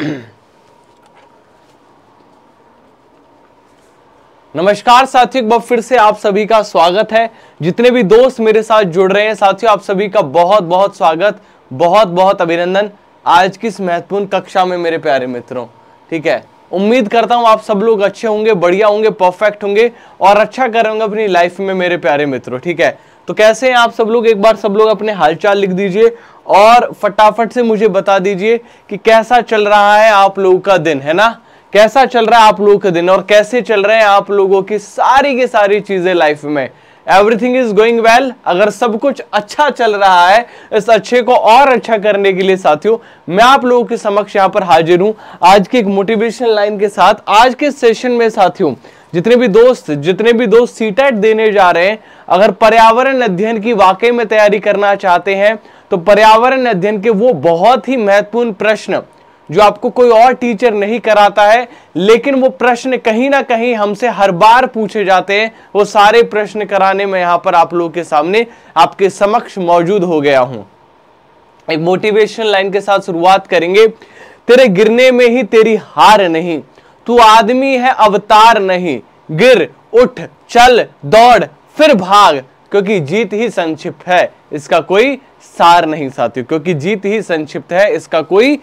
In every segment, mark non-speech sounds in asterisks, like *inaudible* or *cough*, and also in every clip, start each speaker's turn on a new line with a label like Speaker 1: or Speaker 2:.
Speaker 1: *clears throat* नमस्कार साथियों एक बार फिर से आप सभी का स्वागत है जितने भी दोस्त मेरे साथ जुड़ रहे हैं साथियों आप सभी का बहुत बहुत स्वागत बहुत बहुत अभिनंदन आज की इस महत्वपूर्ण कक्षा में मेरे प्यारे मित्रों ठीक है उम्मीद करता हूं आप सब लोग अच्छे होंगे बढ़िया होंगे परफेक्ट होंगे और अच्छा करेंगे अपनी लाइफ में मेरे प्यारे मित्रों ठीक है तो कैसे हैं आप सब लोग एक बार सब लोग अपने हालचाल लिख दीजिए और फटाफट से मुझे बता दीजिए कि कैसा चल रहा है आप लोगों का दिन है ना कैसा चल रहा है आप लोगों का दिन और कैसे चल रहे हैं आप लोगों की सारी की सारी चीज़ें लाइफ में एवरीथिंग इज गोइंग वेल अगर सब कुछ अच्छा चल रहा है इस अच्छे को और अच्छा करने के लिए साथियों मैं आप लोगों के समक्ष यहाँ पर हाजिर हूँ आज की एक मोटिवेशन लाइन के साथ आज के सेशन में साथियों जितने भी दोस्त जितने भी दोस्त सीटेट देने जा रहे हैं अगर पर्यावरण अध्ययन की वाकई में तैयारी करना चाहते हैं तो पर्यावरण अध्ययन के वो बहुत ही महत्वपूर्ण प्रश्न जो आपको कोई और टीचर नहीं कराता है लेकिन वो प्रश्न कहीं ना कहीं हमसे हर बार पूछे जाते हैं वो सारे प्रश्न कराने में यहाँ पर आप लोगों के सामने आपके समक्ष मौजूद हो गया हूँ एक मोटिवेशन लाइन के साथ शुरुआत करेंगे तेरे गिरने में ही तेरी हार नहीं तू आदमी है अवतार नहीं गिर उठ चल दौड़ फिर भाग क्योंकि जीत ही संक्षिप्त है इसका कोई सार नहीं साथियों क्योंकि जीत ही संक्षिप्त है इसका कोई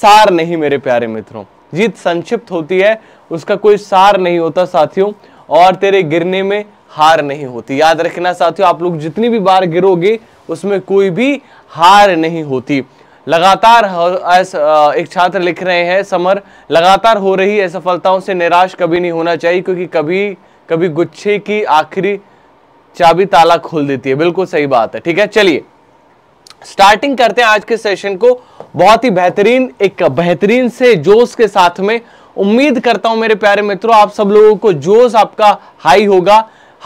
Speaker 1: सार नहीं मेरे प्यारे मित्रों जीत संक्षिप्त होती है उसका कोई सार नहीं होता साथियों और तेरे गिरने में हार नहीं होती याद रखना साथियों आप लोग जितनी भी बार गिरोगे उसमें कोई भी हार नहीं होती लगातार एक छात्र लिख रहे हैं समर लगातार हो रही असफलताओं से निराश कभी नहीं होना चाहिए क्योंकि कभी कभी गुच्छे की आखिरी चाबी ताला खोल देती है बिल्कुल सही बात है ठीक है चलिए स्टार्टिंग करते हैं आज के सेशन को बहुत ही बेहतरीन एक बेहतरीन से जोश के साथ में उम्मीद करता हूं मेरे प्यारे मित्रों आप सब लोगों को जोश आपका हाई होगा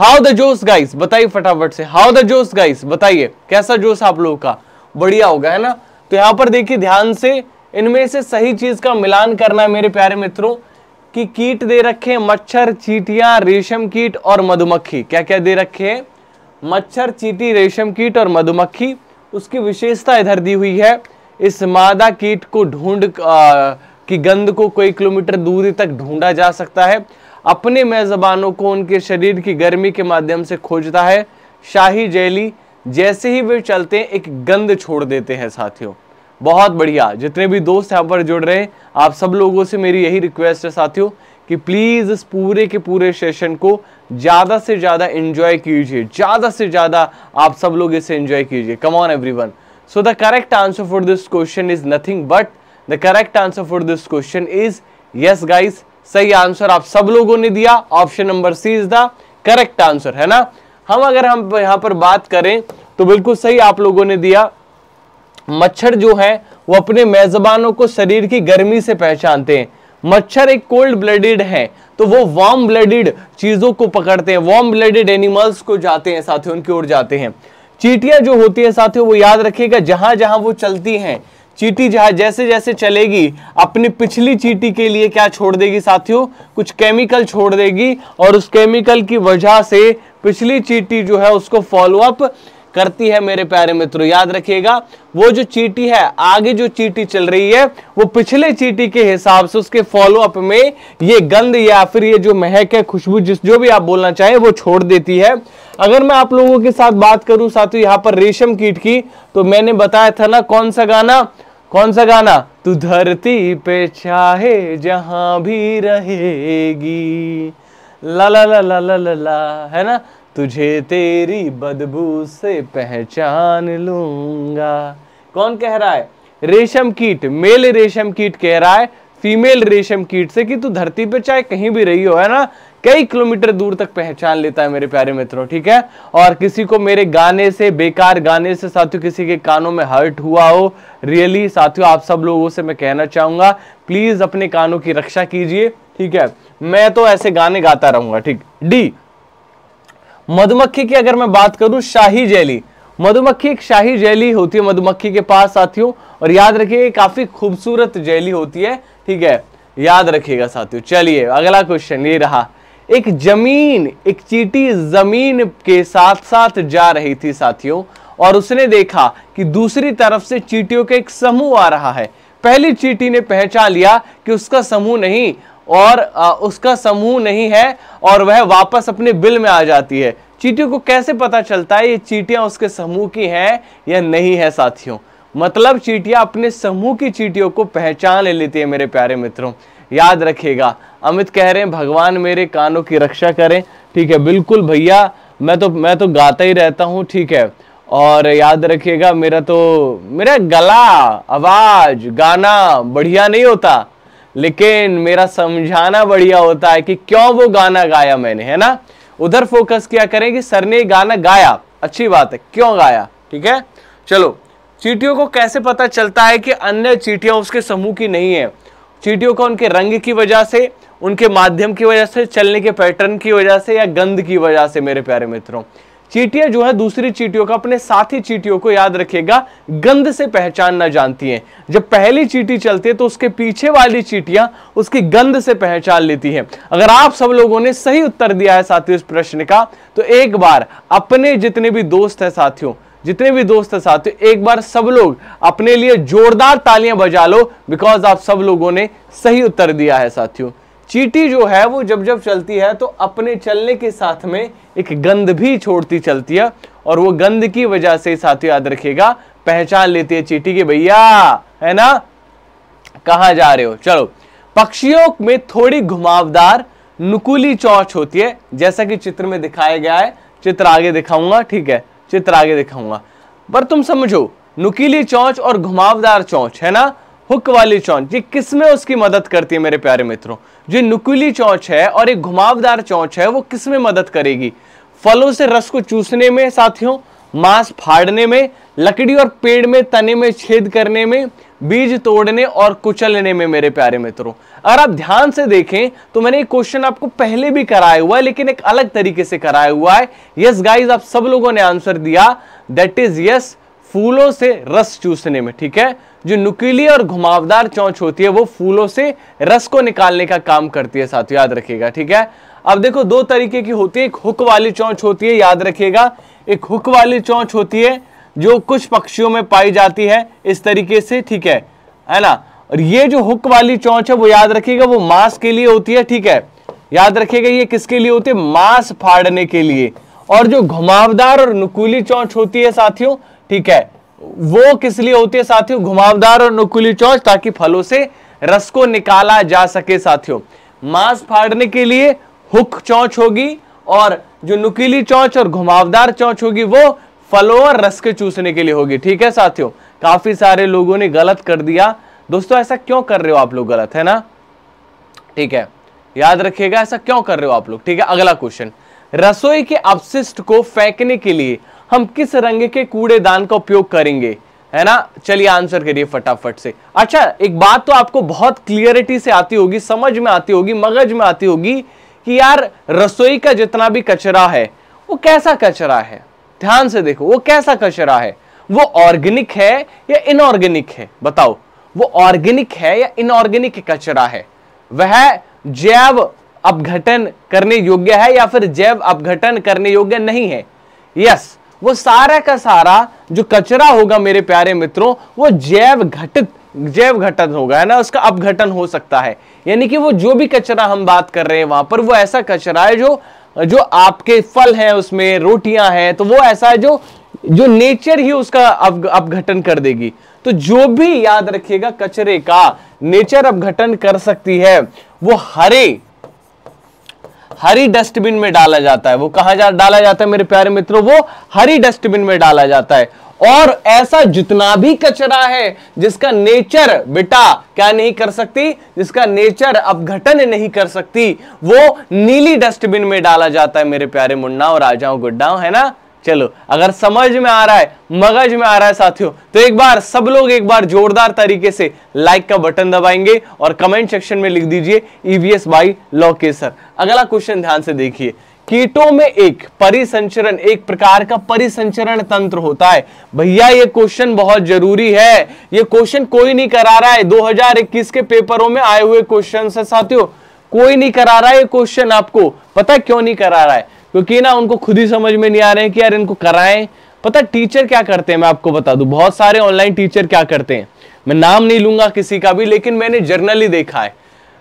Speaker 1: हाउ द जोश गाइस बताइए फटाफट से हाउ द जोश गाइस बताइए कैसा जोश आप लोगों का बढ़िया होगा है ना तो यहाँ पर देखिए ध्यान से इनमें से सही चीज़ का मिलान करना है मेरे प्यारे मित्रों कि कीट दे रखे मच्छर चीटियां रेशम कीट और मधुमक्खी क्या क्या दे रखे हैं मच्छर चीटी रेशम कीट और मधुमक्खी उसकी विशेषता इधर दी हुई है इस मादा कीट को ढूंढ की गंध को कई किलोमीटर दूरी तक ढूंढा जा सकता है अपने मेजबानों को उनके शरीर की गर्मी के माध्यम से खोजता है शाही जैली जैसे ही वे चलते हैं एक गंद छोड़ देते हैं साथियों बहुत बढ़िया जितने भी दोस्त यहाँ पर जुड़ रहे हैं आप सब लोगों से मेरी यही रिक्वेस्ट है साथियों कि प्लीज़ इस पूरे के पूरे सेशन को ज़्यादा से ज़्यादा इन्जॉय कीजिए ज़्यादा से ज़्यादा आप सब लोग इसे इन्जॉय कीजिए come on everyone so the correct answer for this question is nothing but the correct answer for this question is yes guys सही आंसर आप सब लोगों ने दिया option number C is the correct answer है ना हम अगर हम यहाँ पर बात करें तो बिल्कुल सही आप लोगों ने दिया मच्छर जो है वो अपने मेजबानों को शरीर की गर्मी से पहचानते हैं मच्छर एक कोल्ड ब्लडेड है तो वो वार्म ब्लडेड चीज़ों को पकड़ते हैं वार्म ब्लडेड एनिमल्स को जाते हैं साथियों उनकी ओर जाते हैं चीटियां जो होती हैं साथियों वो याद रखिएगा जहां जहां वो चलती हैं चीटी जहाज जैसे जैसे चलेगी अपनी पिछली चीटी के लिए क्या छोड़ देगी साथियों कुछ केमिकल छोड़ देगी और उस केमिकल की वजह से पिछली चीटी जो है उसको फॉलोअप करती है मेरे प्यारे मित्रों याद रखिएगा वो जो चीटी है आगे जो चीटी चल रही है वो पिछले चीटी के हिसाब से उसके फॉलोअप में ये गंध या फिर ये जो महक है खुशबू जिस जो भी आप बोलना चाहें वो छोड़ देती है अगर मैं आप लोगों के साथ बात करूं साथियों यहाँ पर रेशम कीट की तो मैंने बताया था ना कौन सा गाना कौन सा गाना तू धरती पे चाहे जहां भी रहेगी ला ला ला ला ला ला है ना तुझे तेरी बदबू से पहचान लूंगा कौन कह रहा है रेशम कीट मेल रेशम कीट कह रहा है फीमेल रेशम कीट से कि तू धरती पे चाहे कहीं भी रही हो है ना कई किलोमीटर दूर तक पहचान लेता है मेरे प्यारे मित्रों ठीक है और किसी को मेरे गाने से बेकार गाने से साथियों किसी के कानों में हर्ट हुआ हो रियली साथियों आप सब लोगों से मैं कहना चाहूंगा प्लीज़ अपने कानों की रक्षा कीजिए ठीक है मैं तो ऐसे गाने गाता रहूंगा ठीक डी मधुमक्खी की अगर मैं बात करूं शाही जैली मधुमक्खी एक शाही जैली होती है मधुमक्खी के पास साथियों और याद रखिए काफ़ी खूबसूरत जैली होती है ठीक है याद रखिएगा साथियों चलिए अगला क्वेश्चन ये रहा एक जमीन एक चीटी जमीन के साथ साथ जा रही थी साथियों और उसने देखा कि दूसरी तरफ से चीटियों का एक समूह आ रहा है पहली चीटी ने पहचान लिया कि उसका समूह नहीं और आ, उसका समूह नहीं है और वह वापस अपने बिल में आ जाती है चीटियों को कैसे पता चलता है ये चीटियां उसके समूह की हैं या नहीं है साथियों मतलब चीटियां अपने समूह की चीटियों को पहचान ले लेती है मेरे प्यारे मित्रों याद रखेगा अमित कह रहे हैं भगवान मेरे कानों की रक्षा करें ठीक है बिल्कुल भैया मैं तो मैं तो गाता ही रहता हूँ ठीक है और याद रखिएगा मेरा तो मेरा गला आवाज गाना बढ़िया नहीं होता लेकिन मेरा समझाना बढ़िया होता है कि क्यों वो गाना गाया मैंने है ना उधर फोकस किया करें कि सर ने गाना गाया अच्छी बात है क्यों गाया ठीक है चलो चीटियों को कैसे पता चलता है कि अन्य चीटियां उसके समूह की नहीं है चीटियों का उनके रंग की वजह से उनके माध्यम की वजह से चलने के पैटर्न की वजह से या गंध की वजह से मेरे प्यारे मित्रों चीटियां जो है दूसरी चीटियों का अपने साथी चीटियों को याद रखेगा गंध से पहचानना जानती हैं जब पहली चीटी चलती है तो उसके पीछे वाली चीटियां उसकी गंध से पहचान लेती हैं अगर आप सब लोगों ने सही उत्तर दिया है साथियों इस प्रश्न का तो एक बार अपने जितने भी दोस्त हैं साथियों जितने भी दोस्त हैं साथियों एक बार सब लोग अपने लिए जोरदार तालियां बजा लो बिकॉज आप सब लोगों ने सही उत्तर दिया है साथियों चीटी जो है वो जब जब चलती है तो अपने चलने के साथ में एक गंध भी छोड़ती चलती है और वो गंध की वजह से साथियों याद रखेगा पहचान लेती है चीटी के भैया है ना कहा जा रहे हो चलो पक्षियों में थोड़ी घुमावदार नुकुली चौच होती है जैसा कि चित्र में दिखाया गया है चित्र आगे दिखाऊंगा ठीक है चित्र आगे दिखाऊंगा पर तुम समझो नुकीली चौंच और घुमावदार चौंच है ना हुक वाली चौंच ये किस में उसकी मदद करती है मेरे प्यारे मित्रों जो नुकीली चौंच है और एक घुमावदार चौंच है वो किस में मदद करेगी फलों से रस को चूसने में साथियों मांस फाड़ने में लकड़ी और पेड़ में तने में छेद करने में बीज तोड़ने और कुचलने में मेरे प्यारे मित्रों अगर आप ध्यान से देखें तो मैंने ये क्वेश्चन आपको पहले भी कराया हुआ है लेकिन एक अलग तरीके से कराया हुआ है यस गाइस आप सब लोगों ने आंसर दिया दैट इज यस फूलों से रस चूसने में ठीक है जो नुकीली और घुमावदार चौंच होती है वो फूलों से रस को निकालने का काम करती है साथ याद रखिएगा ठीक है अब देखो दो तरीके की होती है एक हुक वाली चौंच होती है याद रखिएगा एक हुक वाली चोंच होती है जो कुछ पक्षियों में पाई जाती है इस तरीके से ठीक है है ना और ये जो हुक वाली चोंच है वो याद रखिएगा वो मांस के लिए होती है ठीक है याद रखिएगा ये किसके लिए होती है मांस फाड़ने के लिए और जो घुमावदार और नुकुली चोंच होती है साथियों ठीक है वो किस लिए होती है साथियों घुमावदार और नुकुली चोंच ताकि फलों से रस को निकाला जा सके साथियों मांस फाड़ने के लिए हुक चौंच होगी और जो नुकीली चौंच और घुमावदार चौंच होगी वो फलों और रस के चूसने के लिए होगी ठीक है साथियों काफी सारे लोगों ने गलत कर दिया दोस्तों ऐसा क्यों कर रहे हो आप लोग गलत है ना ठीक है याद रखिएगा ऐसा क्यों कर रहे हो आप लोग ठीक है अगला क्वेश्चन रसोई के अपशिष्ट को फेंकने के लिए हम किस रंग के कूड़ेदान का उपयोग करेंगे है ना चलिए आंसर करिए फटाफट से अच्छा एक बात तो आपको बहुत क्लियरिटी से आती होगी समझ में आती होगी मगज में आती होगी कि यार रसोई का जितना भी कचरा है वो कैसा कचरा है ध्यान से देखो वो कैसा कचरा है वो ऑर्गेनिक है या इनऑर्गेनिक है बताओ वो ऑर्गेनिक है या इनऑर्गेनिक कचरा है वह जैव अपघटन करने योग्य है या फिर जैव अपघटन करने योग्य नहीं है यस वो सारा का सारा जो कचरा होगा मेरे प्यारे मित्रों वो जैव घटित जैव घटन होगा है ना उसका अपघटन हो सकता है यानी कि वो जो भी कचरा हम बात कर रहे हैं वहां पर वो ऐसा कचरा है जो जो आपके फल हैं उसमें रोटियां हैं तो वो ऐसा है जो जो नेचर ही उसका अपघटन कर देगी तो जो भी याद रखिएगा कचरे का नेचर अपघटन कर सकती है वो हरे हरी डस्टबिन में डाला जाता है वो कहा जा डाला जाता है मेरे प्यारे मित्रों वो हरी डस्टबिन में डाला जाता है और ऐसा जितना भी कचरा है जिसका नेचर बेटा क्या नहीं कर सकती जिसका नेचर अपघटन नहीं कर सकती वो नीली डस्टबिन में डाला जाता है मेरे प्यारे मुन्ना और राजाओं गुड्डाओं है ना चलो अगर समझ में आ रहा है मगज में आ रहा है साथियों तो एक बार सब लोग एक बार जोरदार तरीके से लाइक का बटन दबाएंगे और कमेंट सेक्शन में लिख दीजिए ईवीएस बाई लॉकेसर अगला क्वेश्चन ध्यान से देखिए कीटों में एक परिसंचरण एक प्रकार का परिसंचरण तंत्र होता है भैया ये क्वेश्चन बहुत जरूरी है ये क्वेश्चन कोई नहीं करा रहा है 2021 के पेपरों में आए हुए क्वेश्चन है साथियों कोई नहीं करा रहा है ये क्वेश्चन आपको पता क्यों नहीं करा रहा है क्योंकि ना उनको खुद ही समझ में नहीं आ रहे हैं कि यार इनको कराएं पता टीचर क्या करते हैं मैं आपको बता दूं बहुत सारे ऑनलाइन टीचर क्या करते हैं मैं नाम नहीं लूंगा किसी का भी लेकिन मैंने जर्नली देखा है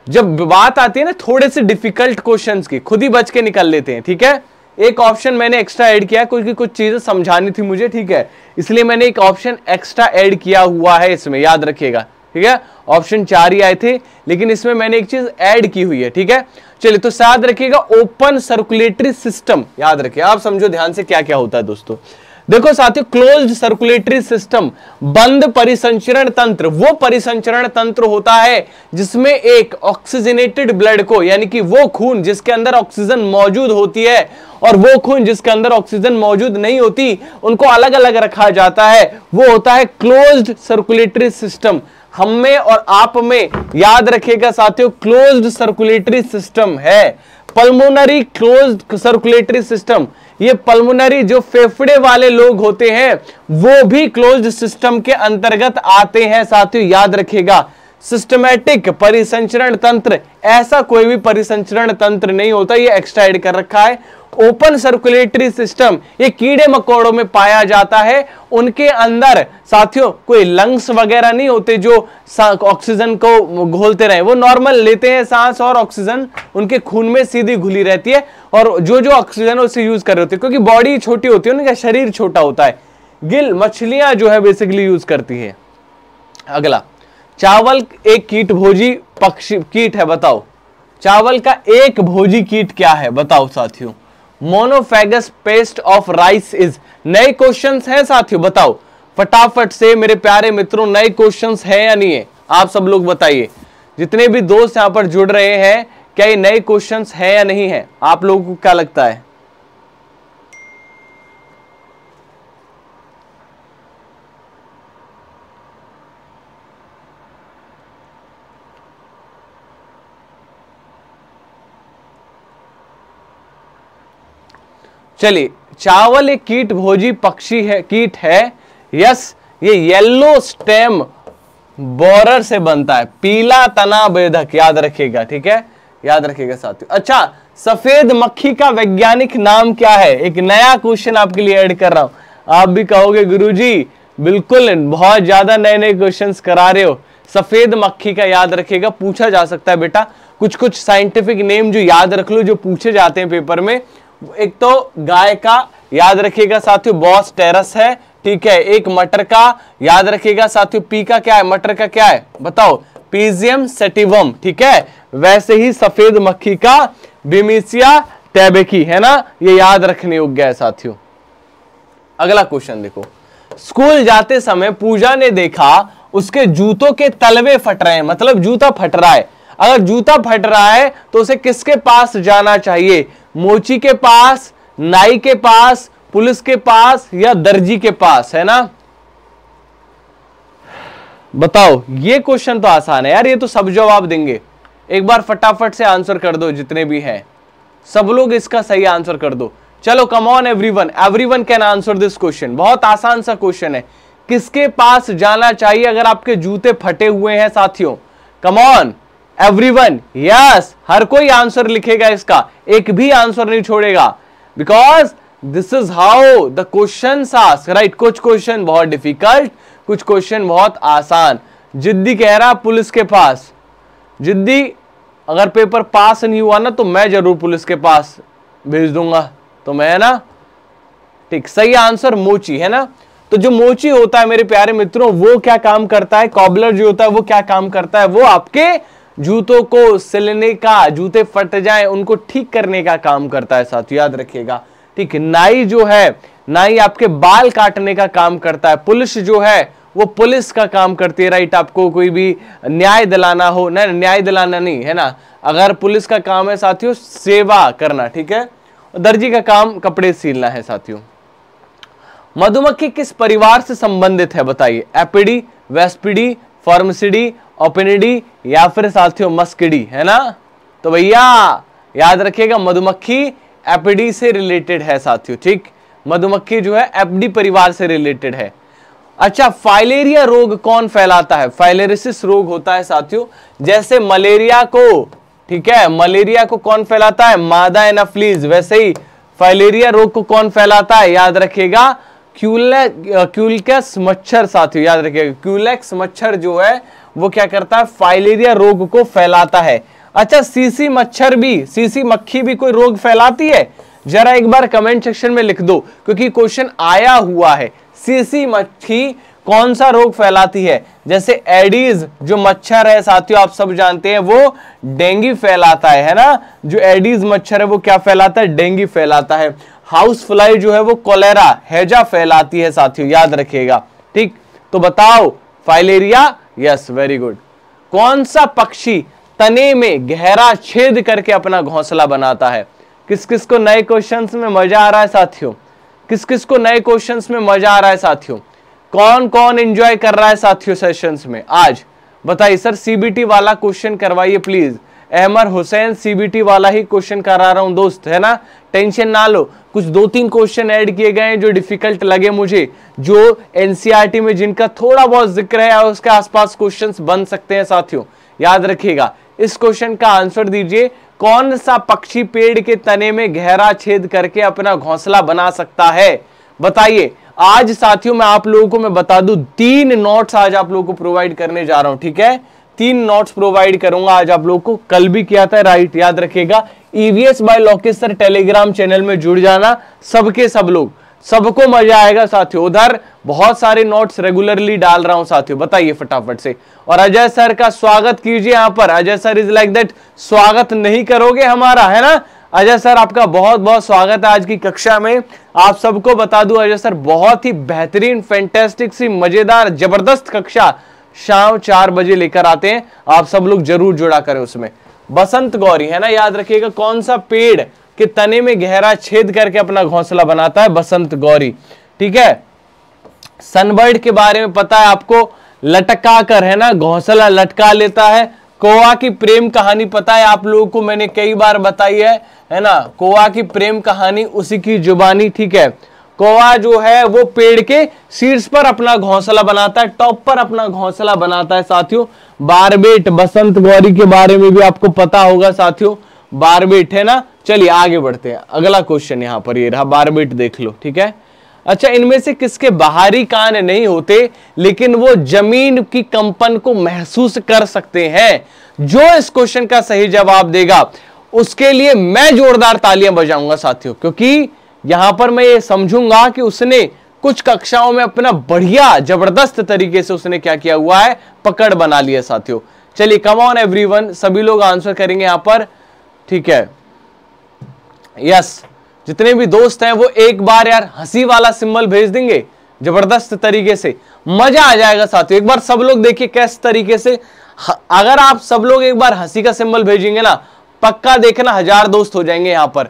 Speaker 1: जब बात आती है ना थोड़े से डिफिकल्ट क्वेश्चंस की खुद ही बच के निकल लेते हैं ठीक है एक ऑप्शन मैंने एक्स्ट्रा ऐड किया क्योंकि कुछ चीज़ें समझानी थी मुझे ठीक है इसलिए मैंने एक ऑप्शन एक्स्ट्रा ऐड किया हुआ है इसमें याद रखिएगा ठीक है ऑप्शन चार ही आए थे लेकिन इसमें मैंने एक चीज ऐड की हुई है ठीक है चलिए तो याद रखिएगा ओपन सर्कुलेटरी सिस्टम याद रखिए आप समझो ध्यान से क्या क्या होता है दोस्तों देखो साथियों क्लोज्ड सर्कुलेटरी सिस्टम बंद परिसंचरण तंत्र वो परिसंचरण तंत्र होता है जिसमें एक ऑक्सीजनेटेड ब्लड को यानी कि वो खून जिसके अंदर ऑक्सीजन मौजूद होती है और वो खून जिसके अंदर ऑक्सीजन मौजूद नहीं होती उनको अलग अलग रखा जाता है वो होता है क्लोज्ड सर्कुलेटरी सिस्टम हम में और आप में याद रखिएगा साथियों क्लोज्ड सर्कुलेटरी सिस्टम है पल्मोनरी क्लोज सर्कुलेटरी सिस्टम ये पल्मोनरी जो फेफड़े वाले लोग होते हैं वो भी क्लोज सिस्टम के अंतर्गत आते हैं साथियों याद रखिएगा सिस्टमेटिक परिसंचरण तंत्र ऐसा कोई भी परिसंचरण तंत्र नहीं होता ये एक्स्ट्रा एड कर रखा है ओपन सर्कुलेटरी सिस्टम ये कीड़े मकोड़ों में पाया जाता है उनके अंदर साथियों कोई लंग्स वगैरह नहीं होते जो ऑक्सीजन को घोलते रहे वो नॉर्मल लेते हैं सांस और ऑक्सीजन उनके खून में सीधी घुली रहती है और जो जो ऑक्सीजन उसे यूज कर रहे होते हैं क्योंकि बॉडी छोटी होती है उनका शरीर छोटा होता है गिल मछलियां जो है बेसिकली यूज करती है अगला चावल एक कीट भोजी पक्षी कीट है बताओ चावल का एक भोजी कीट क्या है बताओ साथियों monophagous pest of rice is नए क्वेश्चंस हैं साथियों बताओ फटाफट से मेरे प्यारे मित्रों नए क्वेश्चंस हैं या नहीं है आप सब लोग बताइए जितने भी दोस्त यहाँ पर जुड़ रहे हैं क्या ये नए क्वेश्चंस हैं या नहीं है आप लोगों को क्या लगता है चलिए चावल एक कीट भोजी पक्षी है कीट है यस ये येलो स्टेम बोरर से बनता है पीला तना बेधक याद रखिएगा ठीक है याद रखिएगा साथियों अच्छा सफेद मक्खी का वैज्ञानिक नाम क्या है एक नया क्वेश्चन आपके लिए ऐड कर रहा हूं आप भी कहोगे गुरुजी बिल्कुल बहुत ज्यादा नए नए क्वेश्चंस करा रहे हो सफेद मक्खी का याद रखिएगा पूछा जा सकता है बेटा कुछ कुछ साइंटिफिक नेम जो याद रख लो जो पूछे जाते हैं पेपर में एक तो गाय का याद रखिएगा साथियों बॉस टेरस है ठीक है एक मटर का याद रखिएगा साथियों पी का क्या है मटर का क्या है बताओ पीजियम सेटिवम ठीक है वैसे ही सफेद मक्खी का बीमिसिया टैबेकी है ना ये याद रखने योग्य है साथियों अगला क्वेश्चन देखो स्कूल जाते समय पूजा ने देखा उसके जूतों के तलवे फट रहे हैं मतलब जूता फट रहा है अगर जूता फट रहा है तो उसे किसके पास जाना चाहिए मोची के पास नाई के पास पुलिस के पास या दर्जी के पास है ना बताओ ये क्वेश्चन तो आसान है यार ये तो सब जवाब देंगे एक बार फटाफट से आंसर कर दो जितने भी हैं सब लोग इसका सही आंसर कर दो चलो come on everyone everyone can answer this question बहुत आसान सा क्वेश्चन है किसके पास जाना चाहिए अगर आपके जूते फटे हुए हैं साथियों कमॉन एवरी वन यस हर कोई आंसर लिखेगा इसका एक भी आंसर नहीं छोड़ेगा because this is how the question right कुछ क्वेश्चन बहुत डिफिकल्ट कुछ क्वेश्चन बहुत आसान जिद्दी कह रहा पुलिस के पास जिद्दी अगर पेपर पास नहीं हुआ ना तो मैं जरूर पुलिस के पास भेज दूंगा तो मैं ना ठीक सही आंसर मोची है ना तो जो मोची होता है मेरे प्यारे मित्रों वो क्या काम करता है कॉबलर जो होता है वो क्या काम करता है वो आपके जूतों को सिलने का जूते फट जाए उनको ठीक करने का काम करता है साथियों याद रखिएगा ठीक नाई जो है नाई आपके बाल काटने का काम करता है पुलिस जो है वो पुलिस का काम करती है राइट आपको कोई भी न्याय दिलाना हो ना न्याय दिलाना नहीं है ना अगर पुलिस का काम है साथियों सेवा करना ठीक है दर्जी का काम कपड़े सीलना है साथियों मधुमक्खी किस परिवार से संबंधित है बताइए एपिडी वेस्पिडी फॉर्मसिडी ओपेनिडी या फिर साथियों मस्किडी है ना तो भैया याद रखिएगा मधुमक्खी एपिडी से रिलेटेड है साथियों ठीक मधुमक्खी जो है एपडी परिवार से रिलेटेड है अच्छा फाइलेरिया रोग कौन फैलाता है फाइलेरिस रोग होता है साथियों जैसे मलेरिया को ठीक है मलेरिया को कौन फैलाता है मादा एनाफ्लीज वैसे ही फाइलेरिया रोग को कौन फैलाता है याद रखिएगा क्यूलेक्स मच्छर साथियों याद रखिएगा क्यूलेक्स मच्छर जो है वो क्या करता है फाइलेरिया रोग को फैलाता है अच्छा सीसी मच्छर भी सीसी मक्खी भी कोई रोग फैलाती है जरा एक बार कमेंट सेक्शन में लिख दो क्योंकि क्वेश्चन आया हुआ है सीसी मक्खी कौन सा रोग फैलाती है जैसे एडीज जो मच्छर है साथियों आप सब जानते हैं वो डेंगू फैलाता है है ना जो एडीज मच्छर है वो क्या फैलाता है डेंगू फैलाता है हाउस फ्लाई जो है वो कोलेरा हैजा फैलाती है साथियों याद रखिएगा ठीक तो बताओ फाइलेरिया यस वेरी गुड कौन सा पक्षी तने में गहरा छेद करके अपना घोंसला बनाता है किस किस को नए क्वेश्चन में मजा आ रहा है साथियों किस किस को नए क्वेश्चन में मजा आ रहा है साथियों कौन कौन एंजॉय कर रहा है साथियों सेशंस में आज बताइए सर सीबीटी वाला क्वेश्चन करवाइए प्लीज अहमर हुसैन सीबीटी वाला ही क्वेश्चन करा रहा हूं दोस्त है ना टेंशन ना लो कुछ दो तीन क्वेश्चन ऐड किए गए हैं जो डिफिकल्ट लगे मुझे जो एनसीईआरटी e में जिनका थोड़ा बहुत जिक्र है उसके आसपास क्वेश्चंस बन सकते हैं साथियों याद रखिएगा इस क्वेश्चन का आंसर दीजिए कौन सा पक्षी पेड़ के तने में गहरा छेद करके अपना घोंसला बना सकता है बताइए आज साथियों मैं आप लोगों को मैं बता दू तीन नोट्स आज आप लोगों को प्रोवाइड करने जा रहा हूं ठीक है तीन नोट्स प्रोवाइड करूंगा आज आप लोग को कल भी किया था राइट याद रखेगा ईवीएस बाय लॉकेसर टेलीग्राम चैनल में जुड़ जाना सबके सब लोग सबको मजा आएगा साथियों उधर बहुत सारे नोट्स रेगुलरली डाल रहा हूं साथियों बताइए फटाफट से और अजय सर का स्वागत कीजिए यहां पर Ajay sir is like that स्वागत नहीं करोगे हमारा है ना अजय सर आपका बहुत बहुत स्वागत है आज की कक्षा में आप सबको बता दूं अजय सर बहुत ही बेहतरीन फैंटेस्टिक सी मजेदार जबरदस्त कक्षा शाम चार बजे लेकर आते हैं आप सब लोग जरूर जुड़ा करें उसमें बसंत गौरी है ना याद रखिएगा कौन सा पेड़ के तने में गहरा छेद करके अपना घोंसला बनाता है बसंत गौरी ठीक है सनबर्ड के बारे में पता है आपको लटका कर है ना घोंसला लटका लेता है कोवा की प्रेम कहानी पता है आप लोगों को मैंने कई बार बताई है है ना कोवा की प्रेम कहानी उसी की जुबानी ठीक है कौवा जो है वो पेड़ के शीर्ष पर अपना घोंसला बनाता है टॉप पर अपना घोंसला बनाता है साथियों बारबेट बसंत गौरी के बारे में भी आपको पता होगा साथियों बारबेट है ना चलिए आगे बढ़ते हैं अगला क्वेश्चन यहाँ पर ये रहा बारबेट देख लो ठीक है अच्छा इनमें से किसके बाहरी कान नहीं होते लेकिन वो जमीन की कंपन को महसूस कर सकते हैं जो इस क्वेश्चन का सही जवाब देगा उसके लिए मैं जोरदार तालियां बजाऊंगा साथियों क्योंकि यहां पर मैं ये समझूंगा कि उसने कुछ कक्षाओं में अपना बढ़िया जबरदस्त तरीके से उसने क्या किया हुआ है पकड़ बना लिया साथियों चलिए कम ऑन एवरीवन सभी लोग आंसर करेंगे यहां पर ठीक है यस जितने भी दोस्त हैं वो एक बार यार हंसी वाला सिंबल भेज देंगे जबरदस्त तरीके से मजा आ जाएगा साथियों एक बार सब लोग देखिए कैस तरीके से अगर आप सब लोग एक बार हंसी का सिंबल भेजेंगे ना पक्का देखना हजार दोस्त हो जाएंगे यहां पर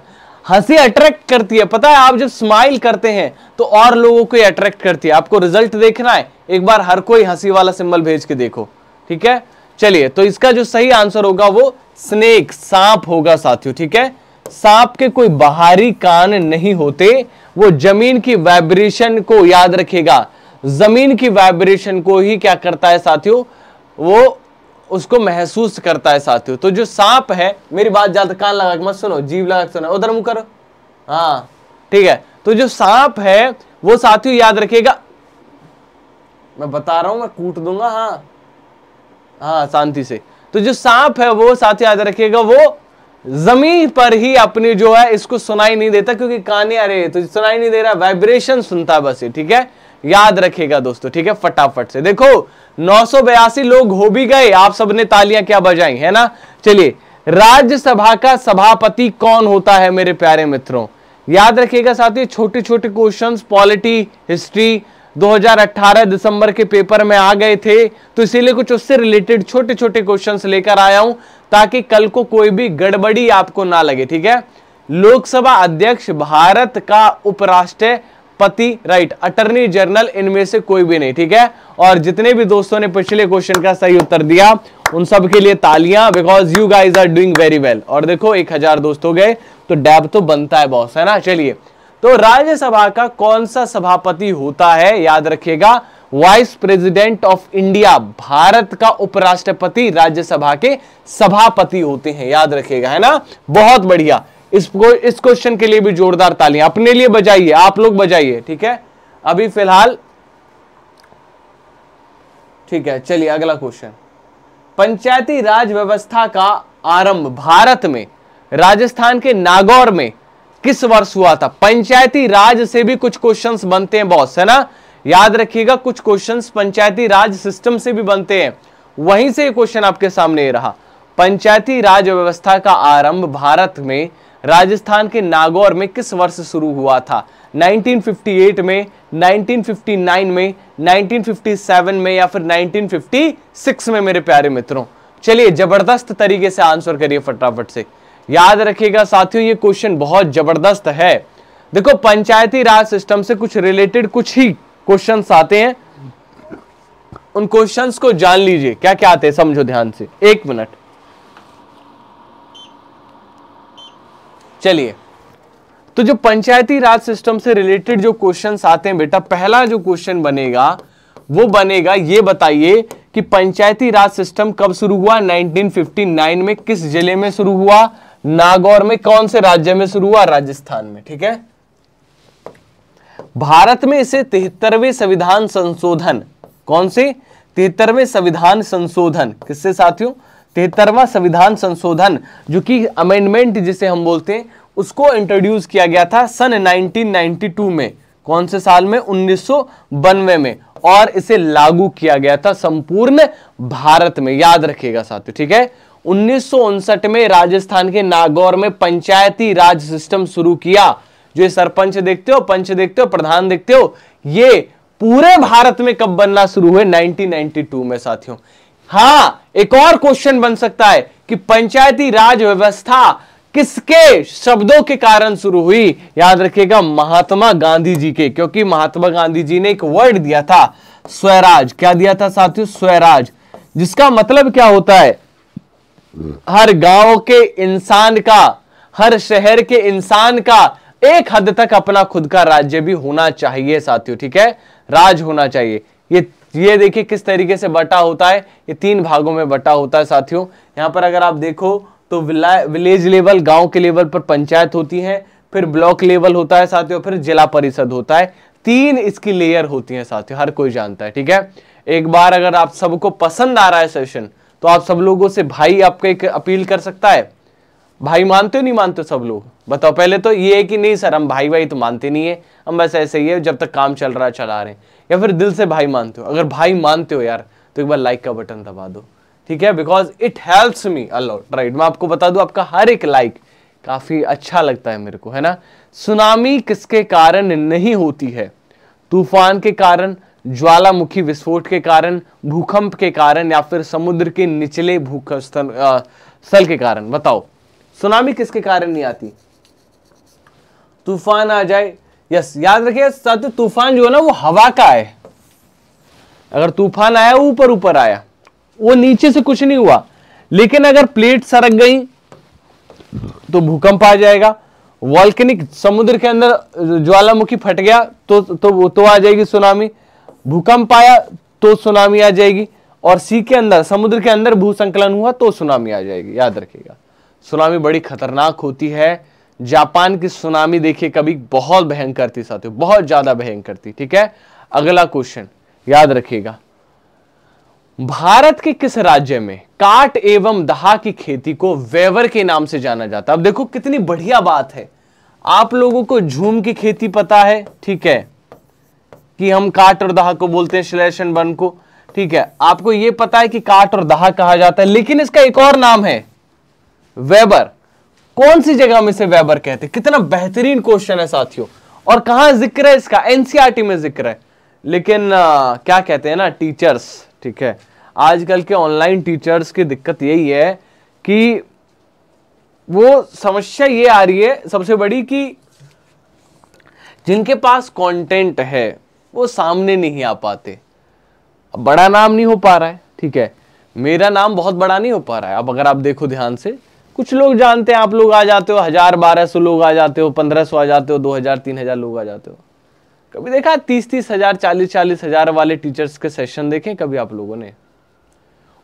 Speaker 1: हंसी अट्रैक्ट करती है पता है आप जब स्माइल करते हैं तो और लोगों को अट्रैक्ट करती है आपको रिजल्ट देखना है एक बार हर कोई हंसी वाला सिंबल भेज के देखो ठीक है चलिए तो इसका जो सही आंसर होगा वो स्नेक सांप होगा साथियों ठीक है सांप के कोई बाहरी कान नहीं होते वो जमीन की वाइब्रेशन को याद रखेगा जमीन की वाइब्रेशन को ही क्या करता है साथियों वो उसको महसूस करता है साथियों तो जो सांप है मेरी बात ज्यादा कान लगा के मत सुनो जीव लगा के सुनो उधर मुंह करो हाँ ठीक है तो जो सांप है वो साथियों याद रखेगा मैं बता रहा हूं मैं कूट दूंगा हाँ हाँ शांति से तो जो सांप है वो साथ याद रखिएगा वो जमीन पर ही अपनी जो है इसको सुनाई नहीं देता क्योंकि कान अरे तो सुनाई नहीं दे रहा वाइब्रेशन सुनता बस ये ठीक है याद रखेगा दोस्तों ठीक है फटाफट से देखो नौ लोग हो भी गए आप सबने तालियां क्या बजाई है ना चलिए राज्यसभा का सभापति कौन होता है मेरे प्यारे मित्रों याद रखिएगा साथियों छोटे छोटे क्वेश्चंस पॉलिटी हिस्ट्री 2018 दिसंबर के पेपर में आ गए थे तो इसीलिए कुछ उससे रिलेटेड छोटे छोटे क्वेश्चंस लेकर आया हूं ताकि कल को कोई भी गड़बड़ी आपको ना लगे ठीक है लोकसभा अध्यक्ष भारत का उपराष्ट्र पति राइट अटर्नी जनरल इनमें से कोई भी नहीं ठीक है और जितने भी दोस्तों ने पिछले क्वेश्चन का सही उत्तर दिया उन सब के लिए तालियां because you guys are doing very well और देखो एक हजार दोस्त हो गए तो डैब तो बनता है बॉस है ना चलिए तो राज्यसभा का कौन सा सभापति होता है याद रखिएगा vice president of India Bharat का उपराष्ट्रपति राज्यसभा के सभापति होते हैं याद रखिएगा है ना बहुत बढ़िया इसको इस क्वेश्चन के लिए भी जोरदार तालियां अपने लिए बजाइए आप लोग बजाइए ठीक है अभी फिलहाल ठीक है चलिए अगला क्वेश्चन पंचायती राज व्यवस्था का आरंभ भारत में राजस्थान के नागौर में किस वर्ष हुआ था पंचायती राज से भी कुछ क्वेश्चंस बनते हैं बॉस है ना याद रखिएगा कुछ क्वेश्चंस पंचायती राज सिस्टम से भी बनते हैं वहीं से क्वेश्चन आपके सामने रहा पंचायती राज व्यवस्था का आरंभ भारत में राजस्थान के नागौर में किस वर्ष शुरू हुआ था 1958 में 1959 में 1957 में या फिर 1956 में मेरे प्यारे मित्रों चलिए जबरदस्त तरीके से आंसर करिए फटाफट से याद रखिएगा साथियों ये क्वेश्चन बहुत जबरदस्त है देखो पंचायती राज सिस्टम से कुछ रिलेटेड कुछ ही क्वेश्चन आते हैं उन क्वेश्चंस को जान लीजिए क्या क्या आते हैं समझो ध्यान से एक मिनट चलिए तो जो पंचायती राज सिस्टम से रिलेटेड जो क्वेश्चन आते हैं बेटा पहला जो क्वेश्चन बनेगा वो बनेगा ये बताइए कि पंचायती राज सिस्टम कब शुरू हुआ 1959 में किस जिले में शुरू हुआ नागौर में कौन से राज्य में शुरू हुआ राजस्थान में ठीक है भारत में इसे तिहत्तरवें संविधान संशोधन कौन से तिहत्तरवें संविधान संशोधन किससे साथियों तिहत्तरवा संविधान संशोधन जो कि अमेंडमेंट जिसे हम बोलते हैं उसको इंट्रोड्यूस किया गया था सन 1992 में कौन से साल में उन्नीस में और इसे लागू किया गया था संपूर्ण भारत में याद रखिएगा साथियों ठीक है उन्नीस में राजस्थान के नागौर में पंचायती राज सिस्टम शुरू किया जो ये सरपंच देखते हो पंच देखते हो प्रधान देखते हो ये पूरे भारत में कब बनना शुरू हुए 1992 में साथियों हाँ एक और क्वेश्चन बन सकता है कि पंचायती राज व्यवस्था किसके शब्दों के कारण शुरू हुई याद रखिएगा महात्मा गांधी जी के क्योंकि महात्मा गांधी जी ने एक वर्ड दिया था स्वराज क्या दिया था साथियों स्वराज जिसका मतलब क्या होता है हर गांव के इंसान का हर शहर के इंसान का एक हद तक अपना खुद का राज्य भी होना चाहिए साथियों ठीक है राज होना चाहिए ये ये देखिए किस तरीके से बटा होता है ये तीन भागों में बटा होता है साथियों यहाँ पर अगर आप देखो तो विलेज लेवल गांव के लेवल पर पंचायत होती है फिर ब्लॉक लेवल होता है साथियों फिर जिला परिषद होता है तीन इसकी लेयर होती है साथियों हर कोई जानता है ठीक है एक बार अगर आप सबको पसंद आ रहा है सेशन तो आप सब लोगों से भाई आपको एक अपील कर सकता है भाई मानते हो नहीं मानते सब लोग बताओ पहले तो ये है कि नहीं सर हम भाई भाई तो मानते नहीं है हम बस ऐसे ही है जब तक काम चल रहा है चला रहे हैं या फिर दिल से भाई मानते हो अगर भाई मानते हो यार तो एक बार लाइक का बटन दबा दो ठीक है because it helps me a lot right मैं आपको बता दूं आपका हर एक लाइक काफी अच्छा लगता है मेरे को है ना सुनामी किसके कारण नहीं होती है तूफान के कारण ज्वालामुखी विस्फोट के कारण भूकंप के कारण या फिर समुद्र के निचले भूखंड स्थल के कारण बताओ सुनामी किसके कारण नहीं आती तूफान आ जाए यस याद रखिए सत्य तूफान जो है ना वो हवा का है अगर तूफान आया ऊपर ऊपर आया वो नीचे से कुछ नहीं हुआ लेकिन अगर प्लेट सरक गई तो भूकंप आ जाएगा वॉल्केनिक समुद्र के अंदर ज्वालामुखी फट गया तो तो तो आ जाएगी सुनामी भूकंप आया तो सुनामी आ जाएगी और सी के अंदर समुद्र के अंदर भूसंकलन हुआ तो सुनामी आ जाएगी याद रखिएगा सुनामी बड़ी खतरनाक होती है जापान की सुनामी देखिए कभी बहुत भयंकर थी साथियों बहुत ज्यादा भयंकर थी ठीक है अगला क्वेश्चन याद रखिएगा भारत के किस राज्य में काट एवं दहा की खेती को वेवर के नाम से जाना जाता है अब देखो कितनी बढ़िया बात है आप लोगों को झूम की खेती पता है ठीक है कि हम काट और दहा को बोलते हैं श्लेषण वन को ठीक है आपको यह पता है कि काट और दहा कहा जाता है लेकिन इसका एक और नाम है वेबर कौन सी जगह में से वेबर कहते हैं कितना बेहतरीन क्वेश्चन है साथियों और कहा जिक्र है इसका एनसीआरटी e में जिक्र है लेकिन आ, क्या कहते हैं ना टीचर्स ठीक है आजकल के ऑनलाइन टीचर्स की दिक्कत यही है कि वो समस्या ये आ रही है सबसे बड़ी कि जिनके पास कंटेंट है वो सामने नहीं आ पाते बड़ा नाम नहीं हो पा रहा है ठीक है मेरा नाम बहुत बड़ा नहीं हो पा रहा है अब अगर आप देखो ध्यान से कुछ लोग जानते हैं आप लोग आ जाते हो हजार बारह सौ लोग आ जाते हो पंद्रह सौ आ जाते हो दो हजार तीन हजार लोग आ जाते हो कभी देखा तीस तीस हजार चालीस चालीस हजार वाले टीचर्स के सेशन देखें कभी आप लोगों ने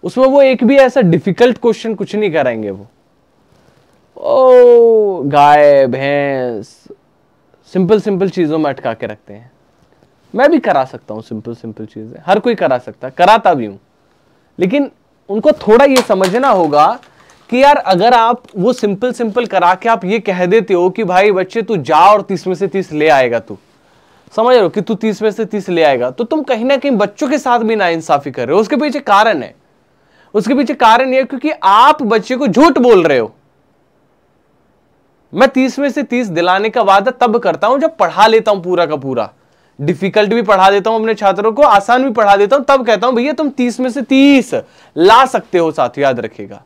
Speaker 1: उसमें वो एक भी ऐसा डिफिकल्ट क्वेश्चन कुछ नहीं कराएंगे वो ओ गाय भैंस सिंपल सिंपल चीज़ों में अटका के रखते हैं मैं भी करा सकता हूँ सिंपल सिंपल चीज़ें हर कोई करा सकता है कराता भी हूं लेकिन उनको थोड़ा ये समझना होगा कि यार अगर आप वो सिंपल सिंपल करा के आप ये कह देते हो कि भाई बच्चे तू जा और तीस में से तीस ले आएगा तू समझ रहे हो कि तू तीस में से तीस ले आएगा तो तुम कहीं ना कहीं बच्चों के साथ भी नाइंसाफी कर रहे हो उसके पीछे कारण है उसके पीछे कारण यह क्योंकि आप बच्चे को झूठ बोल रहे हो मैं तीस में से तीस दिलाने का वादा तब करता हूं जब पढ़ा लेता हूं पूरा का पूरा डिफिकल्ट भी पढ़ा देता हूं अपने छात्रों को आसान भी पढ़ा देता हूं तब कहता हूं भैया तुम तीस में से तीस ला सकते हो साथ याद रखेगा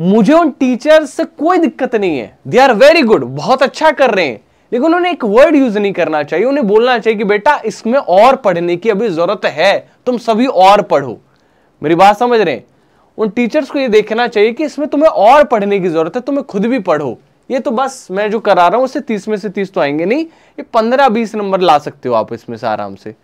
Speaker 1: मुझे उन टीचर्स से कोई दिक्कत नहीं है दे आर वेरी गुड बहुत अच्छा कर रहे हैं लेकिन उन्हें एक वर्ड यूज नहीं करना चाहिए उन्हें बोलना चाहिए कि बेटा इसमें और पढ़ने की अभी जरूरत है तुम सभी और पढ़ो मेरी बात समझ रहे हैं उन टीचर्स को ये देखना चाहिए कि इसमें तुम्हें और पढ़ने की जरूरत है तुम्हें खुद भी पढ़ो ये तो बस मैं जो करा रहा हूं उससे तीस में से तीस तो आएंगे नहीं ये पंद्रह बीस नंबर ला सकते हो आप इसमें से आराम से